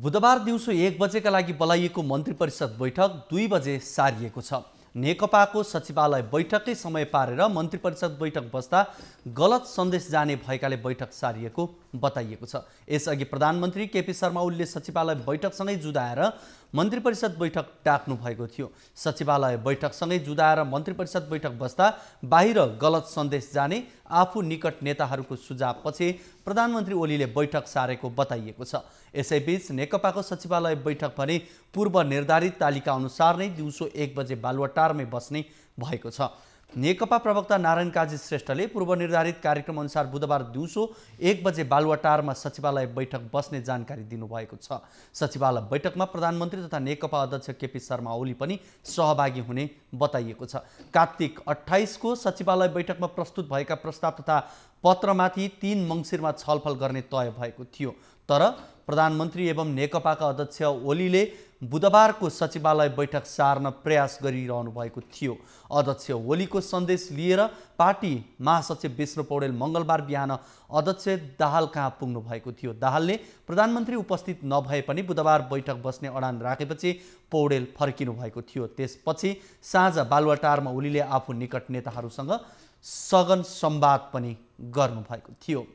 बुधबार दिउँसो एक बजेका लागि बोलाइएको मन्त्री परिषद बैठक दुई बजे सारिएको छ नेकपाको सचिवालय बैठकै समय पारेर मन्त्री परिषद बैठक बस्दा गलत सन्देश जाने भएकाले बैठक सारिएको बताइएको छ यसअघि प्रधानमन्त्री केपी शर्मा ओलीले सचिवालय बैठकसँगै जुदाएर मन्त्री परिषद बैठक टाक्नु भएको थियो सचिवालय बैठकसँगै जुदाएर मन्त्री परिषद बैठक बस्दा बाहिर गलत सन्देश जाने आफू निकट नेताहरूको सुझावपछि प्रधानमन्त्री ओलीले बैठक सारेको बताइएको छ यसैबीच नेकपाको सचिवालय बैठक भने पूर्व निर्धारित तालिका अनुसार नै दिउँसो एक बजे बालुवाटारमै बस्ने भएको छ नेकपा प्रवक्ता नारायण काजी श्रेष्ठले पूर्व निर्धारित कार्यक्रम अनुसार बुधबार दिउँसो एक बजे बालुवाटारमा सचिवालय बैठक बस्ने जानकारी दिनुभएको छ सचिवालय बैठकमा प्रधानमन्त्री तथा नेकपा अध्यक्ष केपी शर्मा ओली पनि सहभागी हुने बताइएको छ कार्तिक अठाइसको सचिवालय बैठकमा प्रस्तुत भएका प्रस्ताव तथा पत्रमाथि तिन मङ्सिरमा छलफल गर्ने तय भएको थियो तर प्रधानमन्त्री एवं नेकपाका अध्यक्ष ओलीले बुधबारको सचिवालय बैठक सार्न प्रयास गरिरहनु भएको थियो अध्यक्ष ओलीको सन्देश लिएर पार्टी महासचिव विष्णु पौडेल मङ्गलबार बिहान अध्यक्ष दाहाल कहाँ पुग्नु भएको थियो दाहालले प्रधानमन्त्री उपस्थित नभए पनि बुधबार बैठक बस्ने अडान राखेपछि पौडेल फर्किनु भएको थियो त्यसपछि साँझ बालुवाटारमा ओलीले आफू निकट नेताहरूसँग सघन संवाद पनि गर्नुभएको थियो